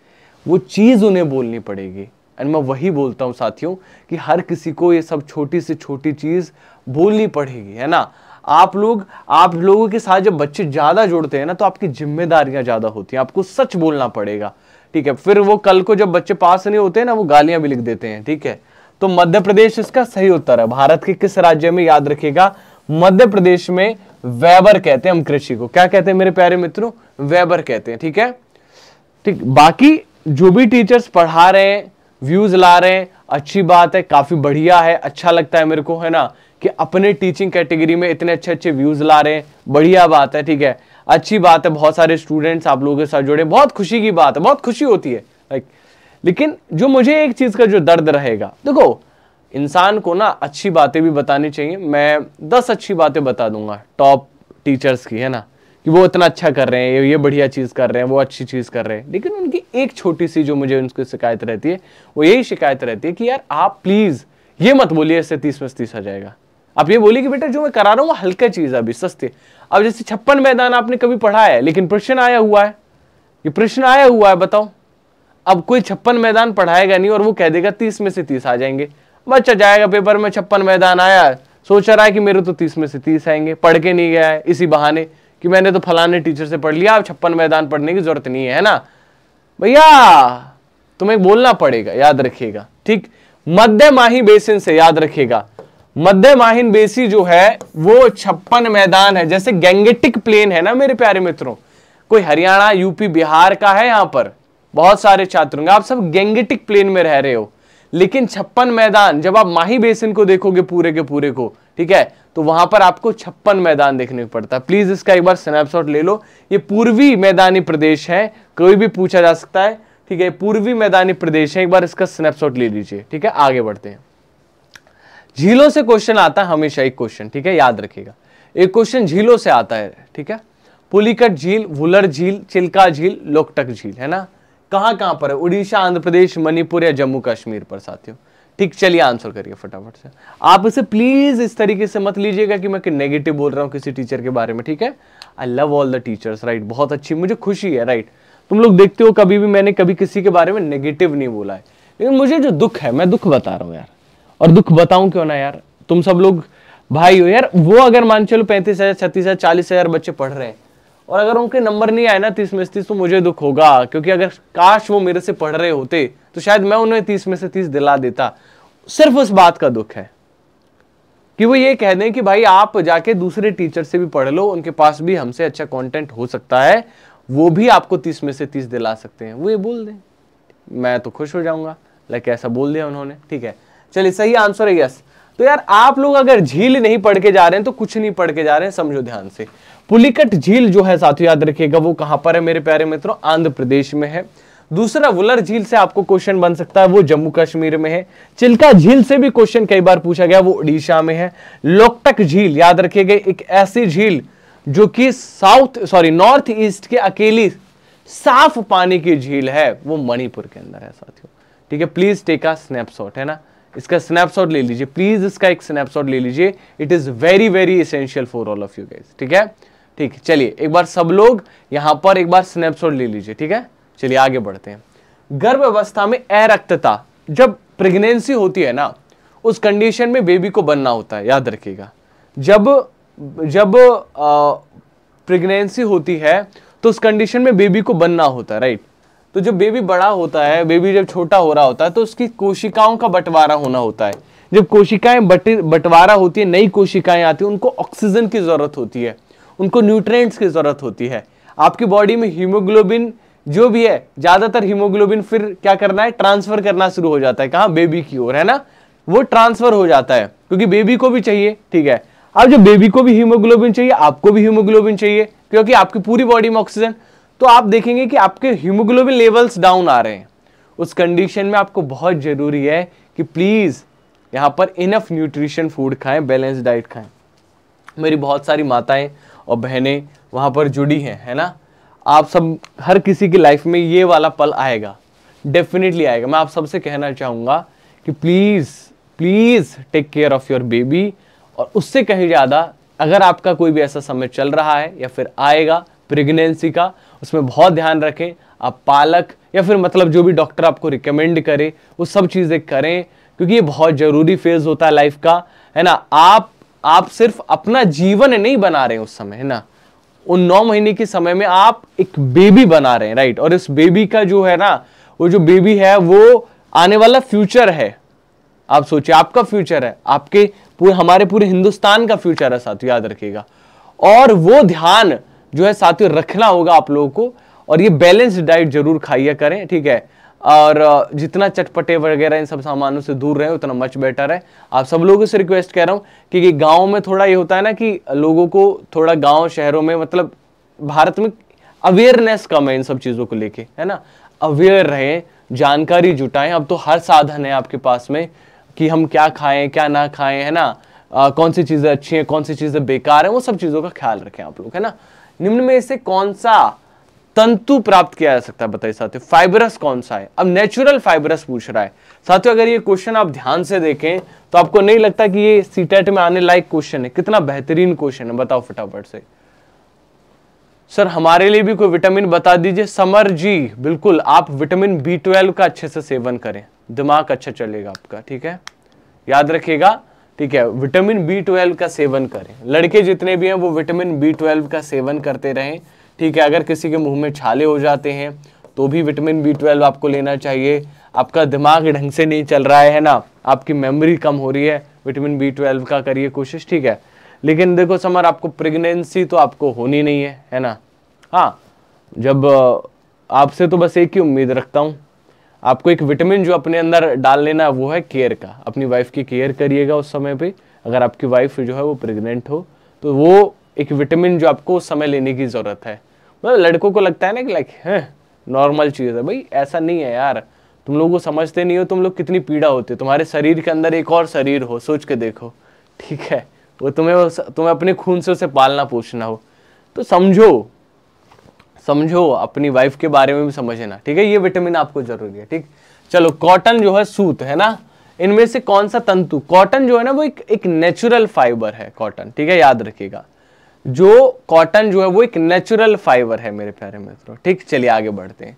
Speaker 1: वो चीज़ उन्हें बोलनी पड़ेगी एंड मैं वही बोलता हूँ साथियों कि हर किसी को ये सब छोटी से छोटी चीज़ बोलनी पड़ेगी है ना आप लोग आप लोगों के साथ जब बच्चे ज़्यादा जुड़ते हैं ना तो आपकी जिम्मेदारियाँ ज़्यादा होती हैं आपको सच बोलना पड़ेगा ठीक है फिर वो कल को जब बच्चे पास नहीं होते ना वो गालियाँ भी लिख देते हैं ठीक है तो मध्य प्रदेश इसका सही उत्तर है भारत के किस राज्य में याद रखेगा मध्य प्रदेश में वेबर कहते हैं हम कृषि को क्या कहते हैं मेरे प्यारे मित्रों वेबर कहते हैं ठीक है ठीक बाकी जो भी टीचर्स पढ़ा रहे हैं व्यूज़ ला रहे हैं अच्छी बात है काफ़ी बढ़िया है अच्छा लगता है मेरे को है ना कि अपने टीचिंग कैटेगरी में इतने अच्छे अच्छे व्यूज़ ला रहे हैं बढ़िया बात है ठीक है अच्छी बात है बहुत सारे स्टूडेंट्स आप लोगों के साथ जुड़े बहुत खुशी की बात है बहुत खुशी होती है लाइक लेकिन जो मुझे एक चीज़ का जो दर्द रहेगा देखो इंसान को ना अच्छी बातें भी बतानी चाहिए मैं दस अच्छी बातें बता दूंगा टॉप टीचर्स की है ना कि वो इतना अच्छा कर रहे हैं ये बढ़िया चीज़ कर रहे हैं वो अच्छी चीज़ कर रहे हैं लेकिन उनकी एक छोटी सी जो मुझे उनकी शिकायत रहती है वो यही शिकायत रहती है कि यार आप प्लीज़ ये मत बोलिए इससे तीस में तीस आ जाएगा आप ये बोलिए कि बेटा जो मैं करा रहा हूँ वो हल्का चीज़ है अभी है अब जैसे छप्पन मैदान आपने कभी पढ़ा है लेकिन प्रश्न आया हुआ है ये प्रश्न आया हुआ है बताओ अब कोई छप्पन मैदान पढ़ाएगा नहीं और वो कह देगा तीस में से तीस आ जाएंगे बच्चा जाएगा पेपर में छप्पन मैदान आया सोचा रहा है कि मेरे तो तीस में से तीस आएंगे पढ़ के नहीं गया है इसी बहाने कि मैंने तो फलाने टीचर से पढ़ लिया अब छप्पन मैदान पढ़ने की जरूरत नहीं है ना भैया तुम्हें बोलना पड़ेगा याद रखिएगा ठीक मध्य माही बेसिन से याद रखिएगा मध्य माहिन बेसी जो है वो छप्पन मैदान है जैसे गैंगेटिक प्लेन है ना मेरे प्यारे मित्रों कोई हरियाणा यूपी बिहार का है यहां पर बहुत सारे छात्र होंगे आप सब गैंगेटिक प्लेन में रह रहे हो लेकिन छप्पन मैदान जब आप माही बेसिन को देखोगे पूरे के पूरे को ठीक है तो वहां पर आपको छप्पन मैदान देखने को पड़ता है प्लीज़ इसका एक बार स्नैपशॉट ले लो ये पूर्वी मैदानी प्रदेश है कोई भी पूछा जा सकता है ठीक है पूर्वी मैदानी प्रदेश है एक बार इसका स्नैपशॉट ले लीजिए ठीक है आगे बढ़ते हैं झीलों से क्वेश्चन आता है हमेशा एक क्वेश्चन ठीक है याद रखिएगा एक क्वेश्चन झीलों से आता है ठीक है पुलिकट झील भुलर झील चिल्का झील लोकटक झील है ना कहां कहां पर है उड़ीसा आंध्र प्रदेश मणिपुर या जम्मू कश्मीर पर साथियों ठीक चलिए आंसर करिए फटाफट से आप इसे प्लीज इस तरीके से मत लीजिएगा कि मैं नेगेटिव बोल रहा हूँ किसी टीचर के बारे में ठीक है I love all the teachers right बहुत अच्छी मुझे खुशी है राइट तुम लोग देखते हो कभी भी मैंने कभी किसी के बारे में नेगेटिव नहीं बोला है लेकिन मुझे जो दुख है मैं दुख बता रहा हूँ यार और दुख बताऊं क्यों ना यार तुम सब लोग भाई हो यार वो अगर मान चलो पैंतीस हजार छत्तीस हजार चालीस हजार बच्चे पढ़ रहे हैं और अगर उनके नंबर नहीं आए ना तीस में से तीस तो मुझे दुख होगा क्योंकि अगर काश वो मेरे से पढ़ रहे होते तो शायद मैं उन्हें तीस में से तीस दिला देता सिर्फ उस बात का दुख है कि वो ये कह दें कि भाई आप जाके दूसरे टीचर से भी पढ़ लो उनके पास भी हमसे अच्छा कंटेंट हो सकता है वो भी आपको तीस में से तीस दिला सकते हैं वो ये बोल दें मैं तो खुश हो जाऊंगा लेकिन ऐसा बोल दिया उन्होंने ठीक है चलिए सही आंसर है यस तो यार आप लोग अगर झील नहीं पढ़ के जा रहे हैं तो कुछ नहीं पढ़ के जा रहे हैं समझो ध्यान से पुलिकट झील जो है साथियों याद रखिएगा वो कहां पर है मेरे प्यारे मित्रों आंध्र प्रदेश में है दूसरा वुलर झील से आपको क्वेश्चन बन सकता है वो जम्मू कश्मीर में है चिल्का झील से भी क्वेश्चन कई बार पूछा गया वो उड़ीसा में है लोकटक झील याद रखिएगा एक ऐसी झील जो कि साउथ सॉरी नॉर्थ ईस्ट के अकेली साफ पानी की झील है वो मणिपुर के अंदर है साथियों ठीक है प्लीज टेक अ स्नैपशॉट है ना इसका स्नैपशॉट ले लीजिए प्लीज इसका एक स्नैपशॉट ले लीजिए it is very very essential for all of you guys ठीक है ठीक चलिए एक बार सब लोग यहां पर एक बार स्नैपशॉट ले लीजिए ठीक है चलिए आगे बढ़ते हैं गर्भ अवस्था में अरक्तता जब प्रेगनेंसी होती है ना उस कंडीशन में बेबी को बनना होता है याद रखिएगा जब जब प्रेगनेंसी होती है तो उस कंडीशन में बेबी को बनना होता है राइट तो जब बेबी बड़ा होता है बेबी जब छोटा हो रहा होता है तो उसकी कोशिकाओं का बंटवारा होना होता है जब कोशिकाएं बंटवारा होती है नई कोशिकाएं आती हैं उनको ऑक्सीजन की ज़रूरत होती है उनको न्यूट्रेंट्स की ज़रूरत होती है आपकी बॉडी में हीमोग्लोबिन जो भी है ज़्यादातर हीमोग्लोबिन फिर क्या करना है ट्रांसफ़र करना शुरू हो जाता है कहाँ बेबी की ओर है ना वो ट्रांसफ़र हो जाता है क्योंकि बेबी को भी चाहिए ठीक है अब जब बेबी को भी हीमोग्लोबिन चाहिए आपको भी हीमोग्लोबिन चाहिए क्योंकि आपकी पूरी बॉडी में ऑक्सीजन तो आप देखेंगे कि आपके हीमोग्लोबिन लेवल्स डाउन आ रहे हैं उस कंडीशन में आपको बहुत ज़रूरी है कि प्लीज़ यहाँ पर इनफ न्यूट्रिशन फूड खाएं बैलेंस डाइट खाएं मेरी बहुत सारी माताएं और बहनें वहाँ पर जुड़ी हैं है ना आप सब हर किसी की लाइफ में ये वाला पल आएगा डेफिनेटली आएगा मैं आप सबसे कहना चाहूँगा कि please please take care of your baby और उससे कहीं ज़्यादा अगर आपका कोई भी ऐसा समय चल रहा है या फिर आएगा प्रेगनेंसी का उसमें बहुत ध्यान रखें आप पालक या फिर मतलब जो भी डॉक्टर आपको रिकमेंड करे वो सब चीज़ें करें क्योंकि ये बहुत ज़रूरी फेज़ होता है लाइफ का है ना आप आप सिर्फ अपना जीवन नहीं बना रहे उस समय है ना उन नौ महीने के समय में आप एक बेबी बना रहे हैं राइट और इस बेबी का जो है ना वो जो बेबी है वो आने वाला फ्यूचर है आप सोचिए आपका फ्यूचर है आपके पूरे हमारे पूरे हिंदुस्तान का फ्यूचर है साथ याद रखिएगा और वो ध्यान जो है साथियों रखना होगा आप लोगों को और ये बैलेंस्ड डाइट जरूर खाइए करें ठीक है और जितना चटपटे वगैरह इन सब सामानों से दूर रहें उतना मच बेटर है आप सब लोगों से रिक्वेस्ट कर रहा हूँ क्योंकि गाँव में थोड़ा ये होता है ना कि लोगों को थोड़ा गाँव शहरों में मतलब भारत में अवेयरनेस कम है इन सब चीज़ों को लेके है ना अवेयर रहें जानकारी जुटाएं अब तो हर साधन है आपके पास में कि हम क्या खाएं क्या ना खाएं है ना आ, कौन सी चीज़ें अच्छी हैं कौन सी चीज़ें बेकार हैं वो सब चीज़ों का ख्याल रखें आप लोग है ना निम्न में से कौन सा तंतु प्राप्त किया जा सकता है बताइए साथियों फाइबरस कौन सा है अब नेचुरल फाइबरस पूछ रहा है साथियों अगर ये क्वेश्चन आप ध्यान से देखें तो आपको नहीं लगता कि ये सीटेट e में आने लायक क्वेश्चन है कितना बेहतरीन क्वेश्चन है बताओ फटाफट से सर हमारे लिए भी कोई विटामिन बता दीजिए समर जी बिल्कुल आप विटामिन बी ट्वेल्व का अच्छे से सेवन करें दिमाग अच्छा चलेगा आपका ठीक है याद रखिएगा ठीक है विटामिन बी ट्वेल्व का सेवन करें लड़के जितने भी हैं वो विटामिन बी ट्वेल्व का सेवन करते रहें ठीक है अगर किसी के मुंह में छाले हो जाते हैं तो भी विटामिन बी ट्वेल्व आपको लेना चाहिए आपका दिमाग ढंग से नहीं चल रहा है ना आपकी मेमोरी कम हो रही है विटामिन बी ट्वेल्व का करिए कोशिश ठीक है लेकिन देखो समर आपको प्रेगनेंसी तो आपको होनी नहीं है है ना हाँ जब आपसे तो बस एक ही उम्मीद रखता हूँ आपको एक विटामिन जो अपने अंदर डाल लेना है वो है केयर का अपनी वाइफ की केयर करिएगा उस समय पे अगर आपकी वाइफ जो है वो प्रेग्नेंट हो तो वो एक विटामिन जो आपको उस समय लेने की ज़रूरत है मतलब लड़कों को लगता है ना कि लाइक है नॉर्मल चीज़ है भाई ऐसा नहीं है यार तुम लोग को समझते नहीं हो तुम लोग कितनी पीड़ा होती है तुम्हारे शरीर के अंदर एक और शरीर हो सोच के देखो ठीक है वो तुम्हें तुम्हें अपने खून से उसे पालना पोषना हो तो समझो समझो अपनी वाइफ के बारे में भी समझना ठीक है ये विटामिन आपको जरूरी है ठीक चलो कॉटन जो है सूत है ना इनमें से कौन सा तंतु कॉटन जो है ना वो एक एक नेचुरल फाइबर है कॉटन ठीक है याद रखिएगा जो कॉटन जो है वो एक नेचुरल फाइबर है मेरे प्यारे मित्रों ठीक चलिए आगे बढ़ते हैं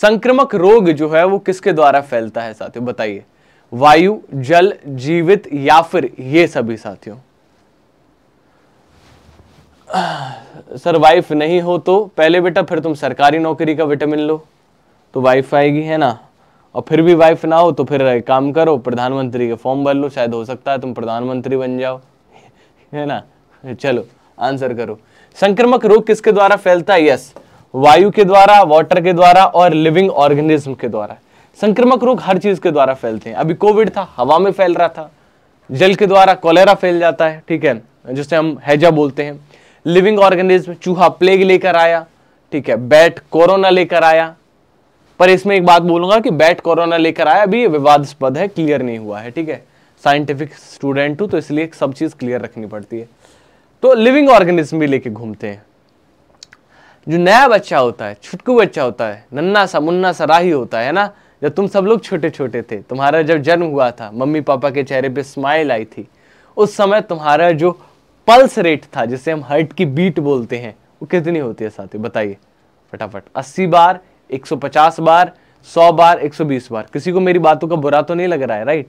Speaker 1: संक्रमक रोग जो है वो किसके द्वारा फैलता है साथियों बताइए वायु जल जीवित या फिर ये सभी साथियों सर वाइफ नहीं हो तो पहले बेटा फिर तुम सरकारी नौकरी का विटामिन लो तो वाइफ आएगी है ना और फिर भी वाइफ ना हो तो फिर एक काम करो प्रधानमंत्री के फॉर्म भर लो शायद हो सकता है तुम प्रधानमंत्री बन जाओ *laughs* है ना चलो आंसर करो संक्रमक रोग किसके द्वारा फैलता है यस वायु के द्वारा वाटर के द्वारा और लिविंग ऑर्गेनिज्म के द्वारा संक्रमक रोग हर चीज के द्वारा फैलते हैं अभी कोविड था हवा में फैल रहा था जल के द्वारा कोलेरा फैल जाता है ठीक है जिसे हम हैजा बोलते हैं लिविंग ऑर्गेनिज्म चूहा प्लेग लेकर आया ठीक है बैट कोरोना लेकर आया पर इसमें एक बात बोलूंगा कि बैट कोरोना लेकर आया अभी विवादस्पद है क्लियर नहीं हुआ है ठीक है साइंटिफिक स्टूडेंट हूं तो इसलिए सब चीज़ क्लियर रखनी पड़ती है तो लिविंग ऑर्गेनिज्म भी लेके घूमते हैं जो नया बच्चा होता है छुटकू बच्चा होता है नन्ना सा मुन्ना सा राही होता है ना जब तुम सब लोग छोटे छोटे थे तुम्हारा जब जन्म हुआ था मम्मी पापा के चेहरे पे स्माइल आई थी उस समय तुम्हारा जो पल्स रेट था जिसे हम हर्ट की बीट बोलते हैं वो कितनी होती है साथी बताइए फटाफट अस्सी बार 150 बार 100 बार 120 बार किसी को मेरी बातों का बुरा तो नहीं लग रहा है राइट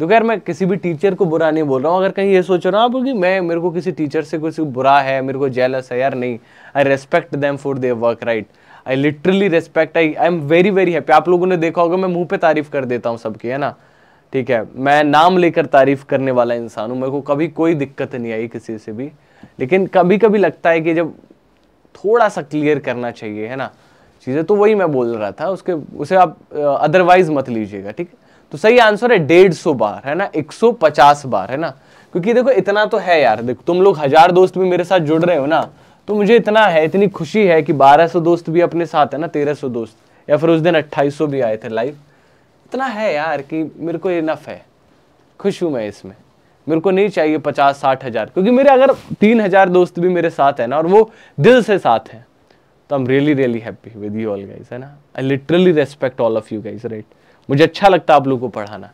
Speaker 1: तो यार मैं किसी भी टीचर को बुरा नहीं बोल रहा हूँ अगर कहीं ये सोच रहा हूँ कि मैं मेरे को किसी टीचर से कुछ बुरा है मेरे को जेलस है यार नहीं I respect them for their work right I literally respect I I am very very happy आप लोगों ने देखा होगा मैं मुंह पे तारीफ कर देता हूँ सबकी है ना ठीक है मैं नाम लेकर तारीफ करने वाला इंसान हूँ मेरे को कभी कोई दिक्कत नहीं आई किसी से भी लेकिन कभी कभी लगता है कि जब थोड़ा सा क्लियर करना चाहिए है ना चीज़ें तो वही मैं बोल रहा था उसके उसे आप अदरवाइज मत लीजिएगा ठीक है तो सही आंसर है डेढ़ सौ बार है ना एक सौ पचास बार है ना क्योंकि देखो इतना तो है यार देखो तुम लोग हजार दोस्त भी मेरे साथ जुड़ रहे हो ना तो मुझे इतना है इतनी खुशी है कि बारह सौ दोस्त भी अपने साथ है ना तेरह सौ दोस्त या फिर उस दिन अट्ठाईस सौ भी आए थे लाइव इतना है यार कि मेरे को इनफ है खुश हूँ मैं इसमें मेरे को नहीं चाहिए पचास साठ हज़ार क्योंकि मेरे अगर तीन हज़ार दोस्त भी मेरे साथ हैं ना और वो दिल से साथ हैं तो I am really really happy with you all guys है ना I literally respect all of you guys right मुझे अच्छा लगता है आप लोगों को पढ़ाना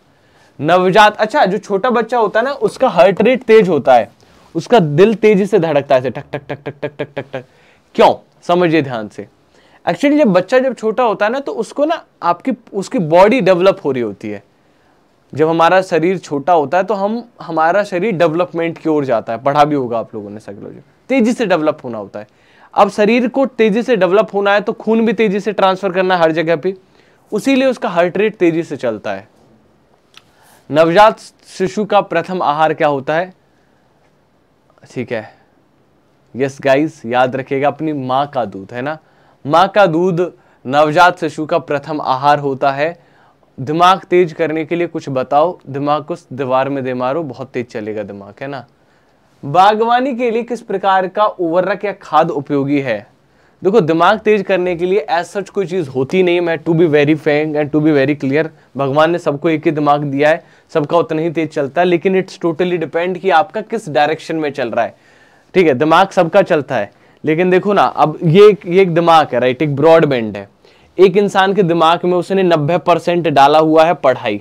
Speaker 1: नवजात अच्छा जो छोटा बच्चा होता है ना उसका हार्ट रेट तेज होता है उसका दिल तेजी से धड़कता है टक टक टक टक टक टक टक टक क्यों समझिए ध्यान से एक्चुअली जब बच्चा जब छोटा होता है ना तो उसको ना आपकी उसकी बॉडी डेवलप हो रही होती है जब हमारा शरीर छोटा होता है तो हम हमारा शरीर डेवलपमेंट की ओर जाता है पढ़ा भी होगा आप लोगों ने साइकोलॉजी तेजी से डेवलप होना होता है अब शरीर को तेजी से डेवलप होना है तो खून भी तेजी से ट्रांसफर करना है हर जगह पे उसी लिए उसका हार्ट रेट तेजी से चलता है नवजात शिशु का प्रथम आहार क्या होता है ठीक है यस गाइस याद रखिएगा अपनी माँ का दूध है ना माँ का दूध नवजात शिशु का प्रथम आहार होता है दिमाग तेज करने के लिए कुछ बताओ दिमाग को दीवार में दे मारो बहुत तेज चलेगा दिमाग है ना बागवानी के लिए किस प्रकार का उवर्रक या खाद उपयोगी है देखो दिमाग तेज करने के लिए एज सच कोई चीज़ होती नहीं मैं to be very frank and to be very clear भगवान ने सबको एक ही दिमाग दिया है सबका उतना ही तेज चलता है लेकिन इट्स टोटली डिपेंड कि आपका किस डायरेक्शन में चल रहा है ठीक है दिमाग सबका चलता है लेकिन देखो ना अब ये ये एक दिमाग है राइट एक ब्रॉडबैंड है एक इंसान के दिमाग में उसने नब्बे परसेंट डाला हुआ है पढ़ाई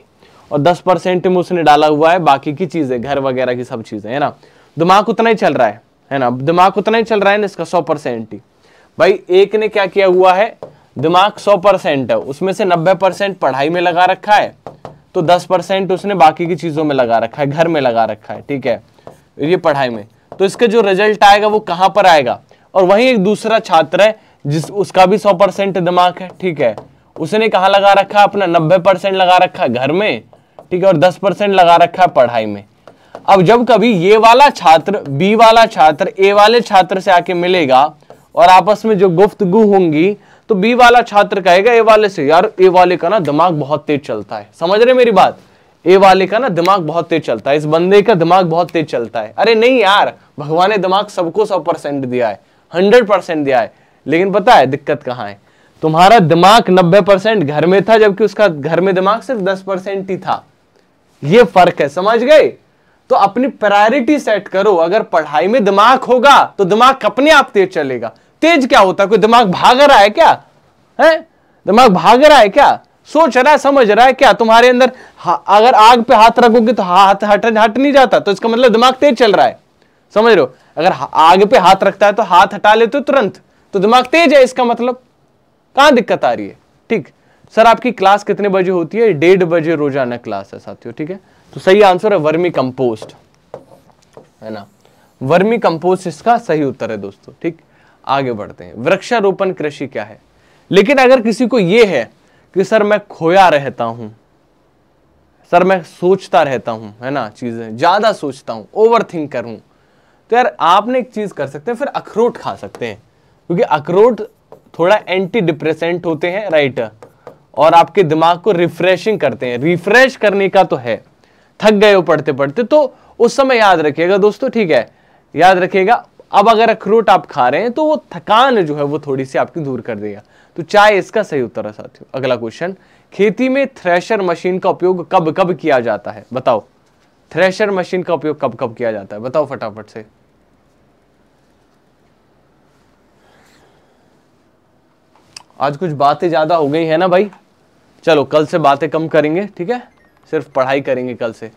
Speaker 1: और दस परसेंट में उसने डाला हुआ है बाकी की चीज़ें घर वगैरह की सब चीज़ें है ना दिमाग उतना ही चल रहा है है ना दिमाग उतना ही चल रहा है ना इसका सौ परसेंट ही भाई एक ने क्या किया हुआ है दिमाग सौ परसेंट है उसमें से नब्बे परसेंट पढ़ाई में लगा रखा है तो दस परसेंट उसने बाकी की चीज़ों में लगा रखा है घर में लगा रखा है ठीक है ये पढ़ाई में तो इसका जो रिजल्ट आएगा वो कहां पर आएगा और वहीं एक दूसरा छात्र है जिस उसका भी सौ परसेंट दिमाग है ठीक है उसने कहा लगा रखा है अपना नब्बे परसेंट लगा रखा है घर में ठीक है और दस परसेंट लगा रखा है पढ़ाई में अब जब कभी ये वाला छात्र बी वाला छात्र ए वाले छात्र से आके मिलेगा और आपस में जो गुफ्तगु होंगी तो बी वाला छात्र कहेगा ए वाले से यार ए वाले का ना दिमाग बहुत तेज चलता है समझ रहे मेरी बात ए वाले का ना दिमाग बहुत तेज चलता है इस बंदे का दिमाग बहुत तेज चलता है अरे नहीं यार भगवान ने दिमाग सबको सौ परसेंट दिया है हंड्रेड परसेंट दिया है लेकिन पता है दिक्कत कहाँ है तुम्हारा दिमाग नब्बे परसेंट घर में था जबकि उसका घर में दिमाग सिर्फ दस परसेंट ही था ये फर्क है समझ गए तो अपनी प्रायोरिटी सेट करो अगर पढ़ाई में दिमाग होगा तो दिमाग अपने आप तेज चलेगा तेज क्या होता कोई दिमाग भाग रहा है क्या है दिमाग भाग रहा है क्या सोच रहा है समझ रहा है क्या तुम्हारे अंदर अगर आग पे हाथ रखोगे तो हाथ हट हट नहीं जाता तो इसका मतलब दिमाग तेज चल रहा है समझ रहे हो अगर आग पे हाथ रखता है तो हाथ हटा लेते हो तुरंत तो दिमाग तेज है इसका मतलब कहां दिक्कत आ रही है ठीक सर आपकी क्लास कितने बजे होती है डेढ़ बजे रोजाना क्लास है साथियों ठीक है तो सही आंसर है वर्मी कंपोस्ट है ना वर्मी कंपोस्ट इसका सही उत्तर है दोस्तों ठीक आगे बढ़ते हैं वृक्षारोपण कृषि क्या है लेकिन अगर किसी को यह है कि सर मैं खोया रहता हूं सर मैं सोचता रहता हूं है ना चीजें ज्यादा सोचता हूं ओवर थिंक करूं तो यार आप एक चीज़ कर सकते हैं फिर अखरोट खा सकते हैं क्योंकि अखरोट थोड़ा एंटी डिप्रेसेंट होते हैं राइट और आपके दिमाग को रिफ्रेशिंग करते हैं रिफ्रेश करने का तो है थक गए हो पढ़ते पढ़ते तो उस समय याद रखिएगा दोस्तों ठीक है याद रखिएगा अब अगर अखरोट आप खा रहे हैं तो वो थकान जो है वो थोड़ी सी आपकी दूर कर देगा तो चाय इसका सही उत्तर है साथियों अगला क्वेश्चन खेती में थ्रेशर मशीन का उपयोग कब कब किया जाता है बताओ थ्रेशर मशीन का उपयोग कब कब किया जाता है बताओ फटाफट से आज कुछ बातें ज़्यादा हो गई है ना भाई चलो कल से बातें कम करेंगे ठीक है सिर्फ पढ़ाई करेंगे कल से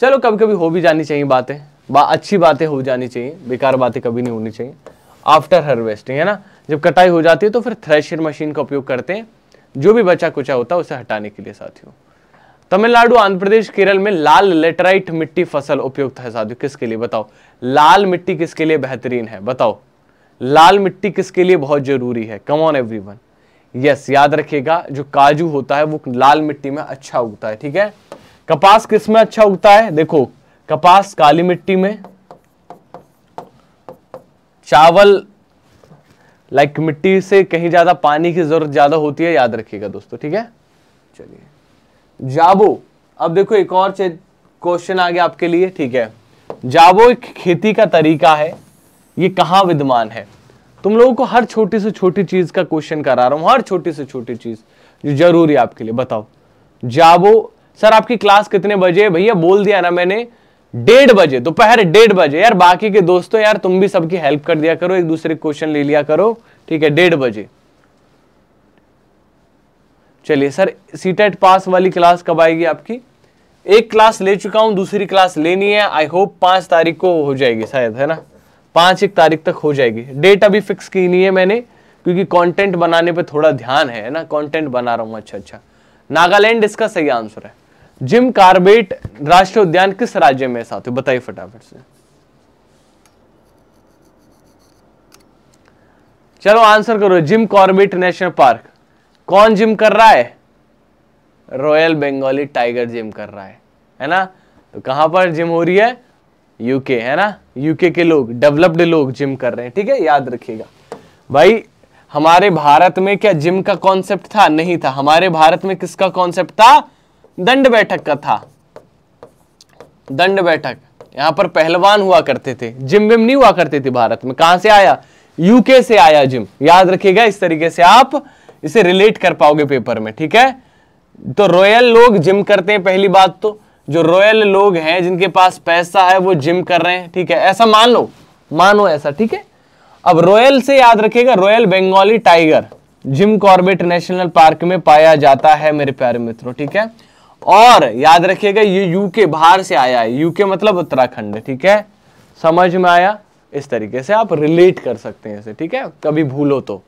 Speaker 1: चलो कभी कभी हो भी जानी चाहिए बातें बा अच्छी बातें हो जानी चाहिए बेकार बातें कभी नहीं होनी चाहिए आफ्टर हार्वेस्टिंग है ना जब कटाई हो जाती है तो फिर थ्रेशर मशीन का उपयोग करते हैं जो भी बचा कुचा होता है उसे हटाने के लिए साथियों तमिलनाडु आंध्र प्रदेश केरल में लाल लेटराइट मिट्टी फसल उपयुक्त है साथियों किसके लिए बताओ लाल मिट्टी किसके लिए बेहतरीन है बताओ लाल मिट्टी किसके लिए बहुत जरूरी है कम ऑन एवरीवन यस याद रखिएगा जो काजू होता है वो लाल मिट्टी में अच्छा उगता है ठीक है कपास किस में अच्छा उगता है देखो कपास काली मिट्टी में चावल लाइक मिट्टी से कहीं ज्यादा पानी की जरूरत ज्यादा होती है याद रखिएगा दोस्तों ठीक है चलिए जाबो अब देखो एक और क्वेश्चन आ गया आपके लिए ठीक है जाबो एक खेती का तरीका है ये कहाँ विद्यमान है तुम लोगों को हर छोटी से छोटी चीज का क्वेश्चन करा रहा हूं हर छोटी से छोटी चीज जो जरूरी आपके लिए बताओ जाबो सर आपकी क्लास कितने बजे भैया बोल दिया ना मैंने डेढ़ बजे दोपहर डेढ़ बजे यार बाकी के दोस्तों यार तुम भी सबकी हेल्प कर दिया करो एक दूसरे क्वेश्चन ले लिया करो ठीक है डेढ़ बजे चलिए सर सीटेट पास वाली क्लास कब आएगी आपकी एक क्लास ले चुका हूं दूसरी क्लास लेनी है आई होप पांच तारीख को हो जाएगी शायद है ना पांच एक तारीख तक हो जाएगी डेट अभी फिक्स की नहीं है मैंने क्योंकि कंटेंट बनाने पे थोड़ा ध्यान है ना कंटेंट बना रहा हूँ अच्छा अच्छा नागालैंड इसका सही आंसर है जिम कार्बेट राष्ट्रीय उद्यान किस राज्य में साथियों बताइए फटाफट से चलो आंसर करो जिम कॉर्बेट नेशनल पार्क कौन जिम कर रहा है रॉयल बंगाली टाइगर जिम कर रहा है है ना तो कहां पर जिम हो रही है यूके है ना यूके के लोग डेवलप्ड लोग जिम कर रहे हैं ठीक है याद रखिएगा भाई हमारे भारत में क्या जिम का कॉन्सेप्ट था नहीं था हमारे भारत में किसका कॉन्सेप्ट था दंड बैठक का था दंड बैठक यहां पर पहलवान हुआ करते थे जिम विम नहीं हुआ करते थे भारत में कहां से आया यूके से आया जिम याद रखिएगा इस तरीके से आप इसे रिलेट कर पाओगे पेपर में ठीक है तो रॉयल लोग जिम करते हैं पहली बात तो जो रॉयल लोग हैं जिनके पास पैसा है वो जिम कर रहे हैं ठीक है ऐसा मान लो मानो ऐसा ठीक है अब रॉयल से याद रखेगा royal Bengali tiger Jim Corbett national park में पाया जाता है मेरे प्यारे मित्रों ठीक है और याद रखिएगा ये यूके बाहर से आया है यूके मतलब उत्तराखंड ठीक है समझ में आया इस तरीके से आप रिलेट कर सकते हैं इसे ठीक है कभी भूलो तो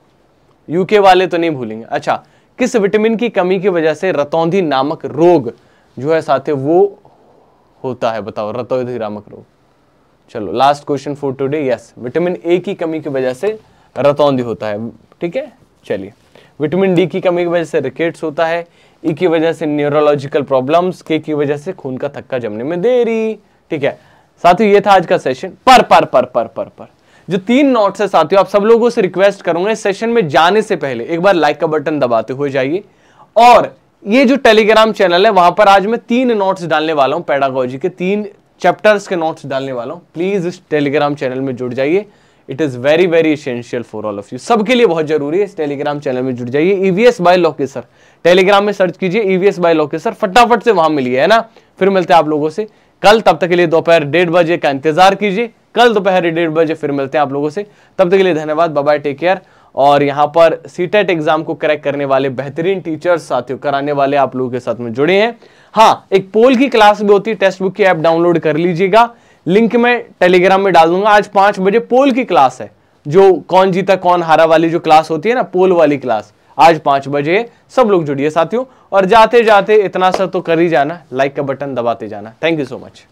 Speaker 1: यूके वाले तो नहीं भूलेंगे अच्छा किस विटामिन की कमी की वजह से रतौंधी नामक रोग जो है साथियों वो होता है बताओ रतौधिरामक रोग चलो last question for today yes vitamin A की कमी की वजह से रतौंधी होता है ठीक है चलिए विटामिन डी की कमी की वजह से रिकेट्स होता है ई e की वजह से न्यूरोलॉजिकल प्रॉब्लम्स के की वजह से खून का थक्का जमने में देरी ठीक है साथियों ये था आज का सेशन पर पर पर पर पर पर जो तीन नोट्स है साथियों आप सब लोगों से रिक्वेस्ट करूंगा इस सेशन में जाने से पहले एक बार लाइक का बटन दबाते हुए जाइए और ये जो टेलीग्राम चैनल है वहां पर आज मैं तीन नोट्स डालने वाला हूँ पेडागोजी के तीन चैप्टर्स के नोट्स डालने वाला हूँ प्लीज इस टेलीग्राम चैनल में जुड़ जाइए it is very very essential for all of you सबके लिए बहुत जरूरी है इस टेलीग्राम चैनल में जुड़ जाइए ईवीएस बाय लोकेसर टेलीग्राम में सर्च कीजिए ईवीएस बाय लोकेसर फटाफट से वहां मिलिए है ना फिर मिलते हैं आप लोगों से कल तब तक के लिए दोपहर डेढ़ बजे का इंतजार कीजिए कल दोपहर डेढ़ बजे फिर मिलते हैं आप लोगों से तब तक के लिए धन्यवाद बाय टेक केयर और यहाँ पर सीटेट एग्जाम e को क्रैक करने वाले बेहतरीन टीचर्स साथियों कराने वाले आप लोगों के साथ में जुड़े हैं हाँ एक पोल की क्लास भी होती है टेक्स्ट बुक की ऐप डाउनलोड कर लीजिएगा लिंक में टेलीग्राम में डाल दूंगा आज पांच बजे पोल की क्लास है जो कौन जीता कौन हारा वाली जो क्लास होती है ना पोल वाली क्लास आज पांच बजे सब लोग जुड़िए साथियों और जाते जाते इतना सा तो कर ही जाना लाइक का बटन दबाते जाना थैंक यू सो मच